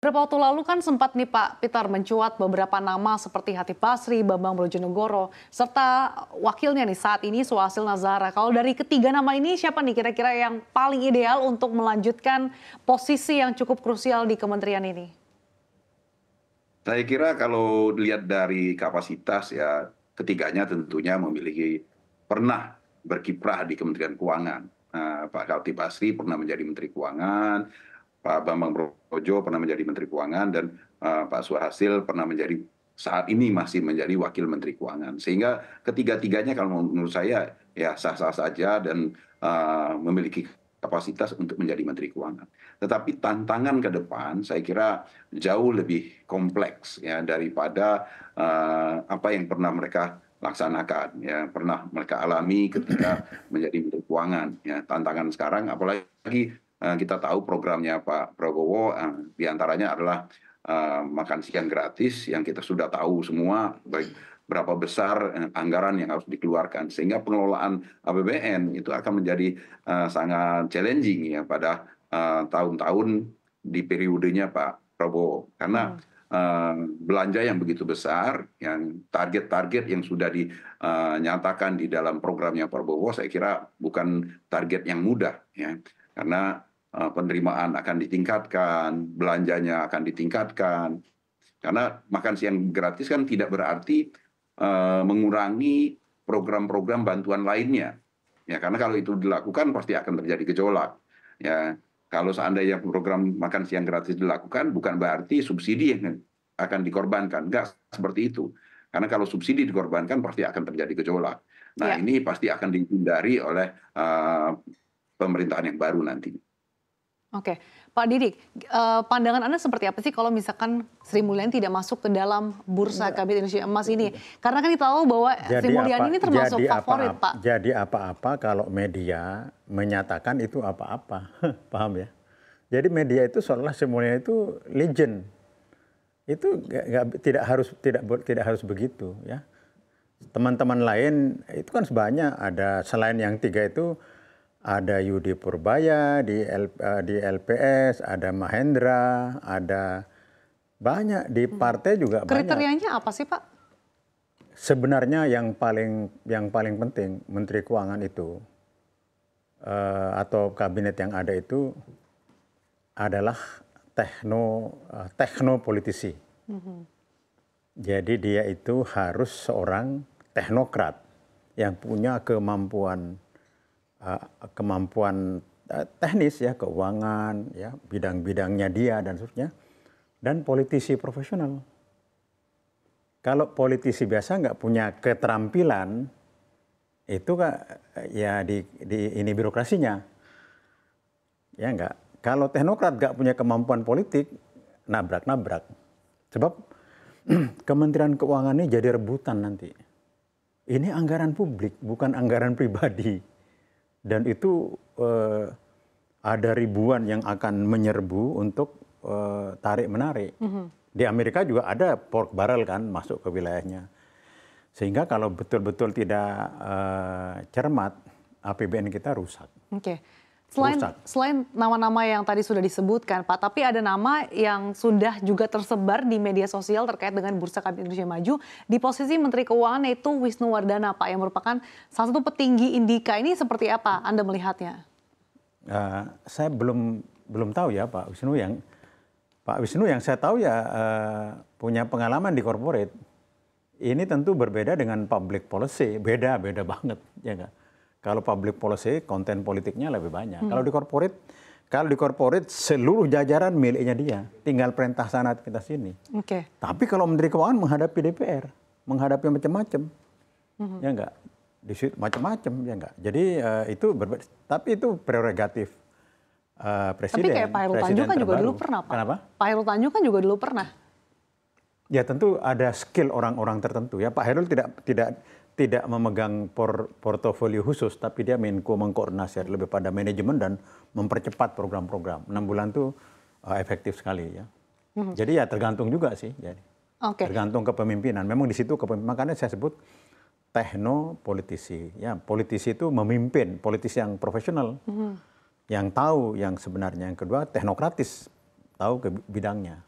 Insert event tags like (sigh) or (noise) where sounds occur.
Beberapa waktu lalu kan sempat nih Pak Peter mencuat beberapa nama seperti Hati Basri, Bambang Brojonegoro, serta wakilnya nih saat ini Suhasil Nazara. Kalau dari ketiga nama ini siapa nih kira-kira yang paling ideal untuk melanjutkan posisi yang cukup krusial di kementerian ini? Saya kira kalau dilihat dari kapasitas ya ketiganya tentunya memiliki pernah berkiprah di Kementerian Keuangan. Nah, Pak Kalti Basri pernah menjadi Menteri Keuangan, Pak Bambang Brojo pernah menjadi Menteri Keuangan dan uh, Pak Suhasil pernah menjadi saat ini masih menjadi Wakil Menteri Keuangan. Sehingga ketiga-tiganya kalau menurut saya ya sah-sah saja dan uh, memiliki kapasitas untuk menjadi menteri keuangan. Tetapi tantangan ke depan saya kira jauh lebih kompleks ya daripada uh, apa yang pernah mereka laksanakan ya pernah mereka alami ketika menjadi menteri keuangan ya tantangan sekarang apalagi Eh, kita tahu programnya Pak Prabowo eh, diantaranya adalah eh, makan siang gratis yang kita sudah tahu semua Baik berapa besar anggaran yang harus dikeluarkan sehingga pengelolaan APBN itu akan menjadi uh, sangat challenging ya pada tahun-tahun uh, di periodenya Pak Prabowo karena uh, belanja yang begitu besar yang target-target yang sudah dinyatakan di dalam programnya Prabowo saya kira bukan target yang mudah ya karena Eh, penerimaan akan ditingkatkan, belanjanya akan ditingkatkan. Karena makan siang gratis kan tidak berarti eh, mengurangi program-program bantuan lainnya. Ya, karena kalau itu dilakukan pasti akan terjadi gejolak. Ya, kalau seandainya program makan siang gratis dilakukan bukan berarti subsidi yang akan dikorbankan. Enggak seperti itu. Karena kalau subsidi dikorbankan pasti akan terjadi gejolak. Nah, ya. ini pasti akan dihindari oleh uh, pemerintahan yang baru nanti. Oke, Pak Didik, eh, pandangan Anda seperti apa sih kalau misalkan Sri Mulyani tidak masuk ke dalam bursa kabinet Indonesia Emas ini? Karena kan kita tahu bahwa jadi Sri Mulyani ini termasuk jadi favorit, apa, Pak. Jadi apa-apa kalau media menyatakan itu apa-apa, (laughs) paham ya? Jadi media itu seolah Sri Mulyani itu legend. Itu gak, gak, tidak harus tidak tidak harus begitu ya. Teman-teman lain itu kan sebanyak ada selain yang tiga itu ada Yudi Purbaya di, L, uh, di LPS, ada Mahendra, ada banyak di hmm. partai hmm. juga Kriterianya banyak. apa sih Pak? Sebenarnya yang paling yang paling penting Menteri Keuangan itu uh, atau kabinet yang ada itu adalah techno uh, eh, teknopolitisi. Hmm. Jadi dia itu harus seorang teknokrat yang punya kemampuan Eh, kemampuan eh, teknis ya keuangan ya bidang-bidangnya dia dan seterusnya dan politisi profesional kalau politisi biasa nggak punya keterampilan itu kak ya di, di ini birokrasinya ya nggak kalau teknokrat nggak punya kemampuan politik nabrak nabrak sebab (clears throat) Kementerian Keuangan ini jadi rebutan nanti ini anggaran publik bukan anggaran pribadi dan itu eh, ada ribuan yang akan menyerbu untuk eh, tarik menarik mhm. di Amerika juga ada pork barrel kan masuk ke wilayahnya sehingga kalau betul-betul tidak eh, cermat APBN kita rusak. Oke. Okay. Selain selain nama-nama yang tadi sudah disebutkan, Pak, tapi ada nama yang sudah juga tersebar di media sosial terkait dengan Bursa Kabinet Indonesia Maju di posisi Menteri Keuangan yaitu Wisnu Wardana, Pak, yang merupakan salah satu petinggi Indika. Ini seperti apa Anda melihatnya? Uh, saya belum belum tahu ya Pak Wisnu yang Pak Wisnu yang saya tahu ya uh, punya pengalaman di corporate. Ini tentu berbeda dengan public policy, beda beda banget ya enggak kalau public policy, konten politiknya lebih banyak. Hmm. Kalau di corporate, kalau di corporate seluruh jajaran miliknya dia, tinggal perintah sana perintah sini. Oke. Okay. Tapi kalau Menteri Keuangan menghadapi DPR, menghadapi macam-macam, hmm ya enggak, di macam-macam ya enggak. Jadi uh, itu berbeda. Tapi itu prerogatif uh, presiden. Tapi kayak Pak Hairul Tanjung kan juga dulu pernah, Pak. Kenapa? Pak Hairul Tanjung kan juga dulu pernah. Ya tentu ada skill orang-orang tertentu ya. Pak Hairul tidak tidak tidak memegang por portofolio khusus, tapi dia menko mengkoordinasi lebih pada manajemen dan mempercepat program-program. Enam bulan itu uh, eh, efektif sekali ya. hmm. Jadi ya tergantung juga sih. Jadi okay. tergantung kepemimpinan. Memang di situ kepemimpinan. Makanya saya sebut techno politisi. Ya politisi itu memimpin, politisi yang profesional, hmm. yang tahu yang sebenarnya. Yang kedua teknokratis, tahu ke bidangnya.